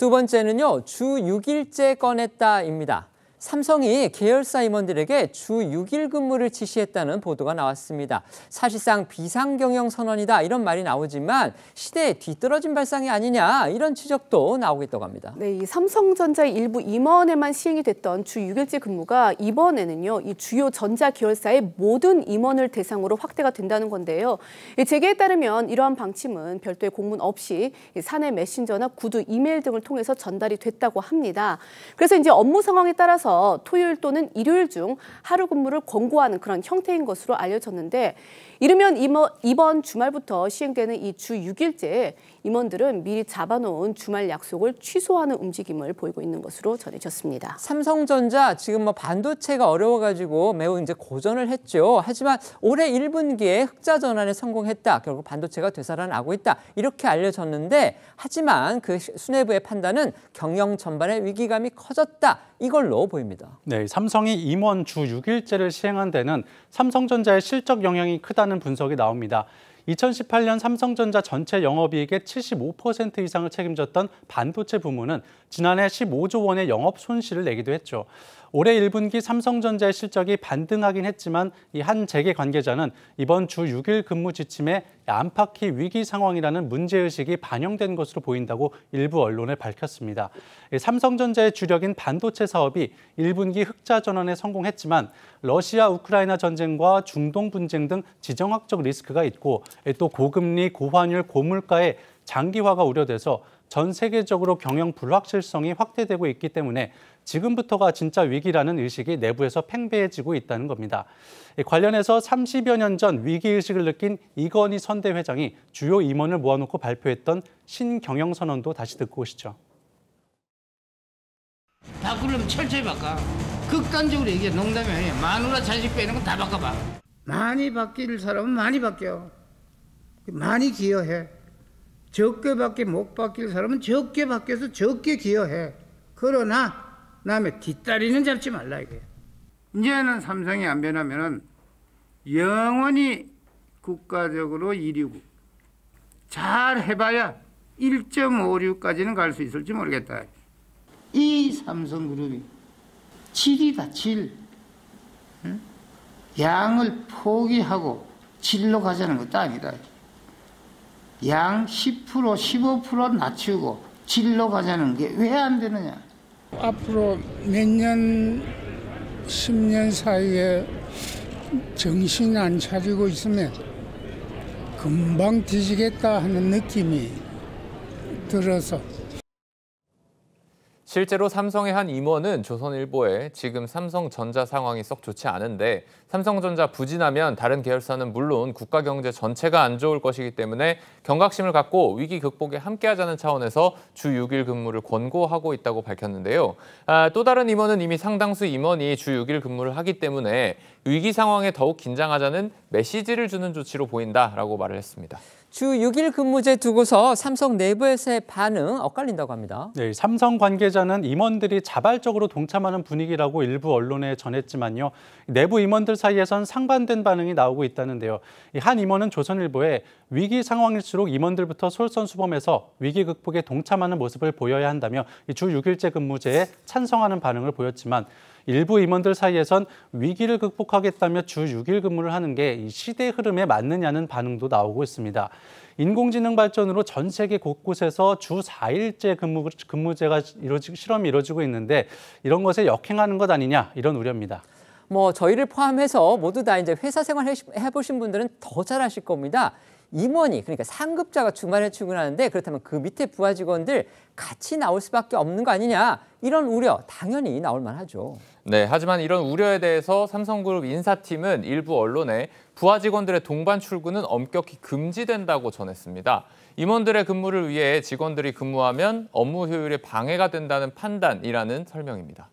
두 번째는요, 주 6일째 꺼냈다입니다. 삼성이 계열사 임원들에게 주 6일 근무를 지시했다는 보도가 나왔습니다. 사실상 비상경영 선언이다 이런 말이 나오지만 시대에 뒤떨어진 발상이 아니냐 이런 지적도 나오고 있다고 합니다. 네, 이 삼성전자 일부 임원에만 시행이 됐던 주 6일제 근무가 이번에는요. 이 주요 전자 계열사의 모든 임원을 대상으로 확대가 된다는 건데요. 이재계에 따르면 이러한 방침은 별도의 공문 없이 사내 메신저나 구두 이메일 등을 통해서 전달이 됐다고 합니다. 그래서 이제 업무 상황에 따라서 빼서 토요일 또는 일요일 중 하루 근무를 권고하는 그런 형태인 것으로 알려졌는데 이르면 이번 주말부터 시행되는 이 주 6일째 임원들은 미리 잡아놓은 주말 약속을 취소하는 움직임을 보이고 있는 것으로 전해졌습니다. 삼성전자 지금 뭐 반도체가 어려워가지고 매우 이제 고전을 했죠. 하지만 올해 1분기에 흑자 전환에 성공했다. 결국 반도체가 되살아나고 있다. 이렇게 알려졌는데 하지만 그 수뇌부의 판단은 경영 전반의 위기감이 커졌다. 이걸로 보입니다. 보입니다. 네, 삼성이 임원 주 6일제를 시행한 데는 삼성전자의 실적 영향이 크다는 분석이 나옵니다. 2018년 삼성전자 전체 영업이익의 75% 이상을 책임졌던 반도체 부문은 지난해 15조 원의 영업 손실을 내기도 했죠. 올해 1분기 삼성전자의 실적이 반등하긴 했지만 이 한 재계 관계자는 이번 주 6일 근무 지침에 안팎이 위기 상황이라는 문제의식이 반영된 것으로 보인다고 일부 언론에 밝혔습니다. 삼성전자의 주력인 반도체 사업이 1분기 흑자 전환에 성공했지만 러시아 우크라이나 전쟁과 중동 분쟁 등 지정학적 리스크가 있고 또 고금리, 고환율, 고물가에 장기화가 우려돼서 전 세계적으로 경영 불확실성이 확대되고 있기 때문에 지금부터가 진짜 위기라는 의식이 내부에서 팽배해지고 있다는 겁니다. 관련해서 30여 년 전 위기의식을 느낀 이건희 선대 회장이 주요 임원을 모아놓고 발표했던 신경영 선언도 다시 듣고 오시죠. 바꾸려면 철저히 바꿔. 극단적으로 얘기해. 농담이 아니야. 마누라 자식 빼는 건 다 바꿔봐. 많이 바뀔 사람은 많이 바뀌어. 많이 기여해. 적게밖에 못 바뀔 사람은 적게 바뀌서 적게 기여해. 그러나 남의 뒷다리는 잡지 말라 이게. 이제는 삼성이 안 변하면은 영원히 국가적으로 1위고 잘 해봐야 1.56까지는 갈 수 있을지 모르겠다. 이 삼성그룹이 7이다 7. 응? 양을 포기하고 질로 가자는 것도 아니다. 양 10%, 15% 낮추고 진로 가자는 게 왜 안 되느냐. 앞으로 몇 년, 10년 사이에 정신 안 차리고 있으면 금방 뒤지겠다 하는 느낌이 들어서 실제로 삼성의 한 임원은 조선일보에 지금 삼성전자 상황이 썩 좋지 않은데 삼성전자 부진하면 다른 계열사는 물론 국가 경제 전체가 안 좋을 것이기 때문에 경각심을 갖고 위기 극복에 함께하자는 차원에서 주 6일 근무를 권고하고 있다고 밝혔는데요. 아, 또 다른 임원은 이미 상당수 임원이 주 6일 근무를 하기 때문에 위기 상황에 더욱 긴장하자는 메시지를 주는 조치로 보인다라고 말을 했습니다. 주 6일 근무제 두고서 삼성 내부에서의 반응 엇갈린다고 합니다. 네, 삼성 관계자는 임원들이 자발적으로 동참하는 분위기라고 일부 언론에 전했지만요. 내부 임원들 사이에선 상반된 반응이 나오고 있다는데요. 한 임원은 조선일보에 위기 상황일수록 임원들부터 솔선수범해서 위기 극복에 동참하는 모습을 보여야 한다며 주 6일제 근무제에 찬성하는 반응을 보였지만 일부 임원들 사이에선 위기를 극복하겠다며 주 6일 근무를 하는 게 시대 흐름에 맞느냐는 반응도 나오고 있습니다. 인공지능 발전으로 전 세계 곳곳에서 주 4일제 근무, 근무제가 이루어지, 실험이 이루어지고 있는데 이런 것에 역행하는 것 아니냐 이런 우려입니다. 뭐 저희를 포함해서 모두 다 이제 회사 생활 해보신 분들은 더 잘아실 겁니다. 임원이 그러니까 상급자가 주말에 출근하는데 그렇다면 그 밑에 부하 직원들 같이 나올 수밖에 없는 거 아니냐 이런 우려 당연히 나올 만하죠. 네, 하지만 이런 우려에 대해서 삼성그룹 인사팀은 일부 언론에 부하 직원들의 동반 출근은 엄격히 금지된다고 전했습니다. 임원들의 근무를 위해 직원들이 근무하면 업무 효율에 방해가 된다는 판단이라는 설명입니다.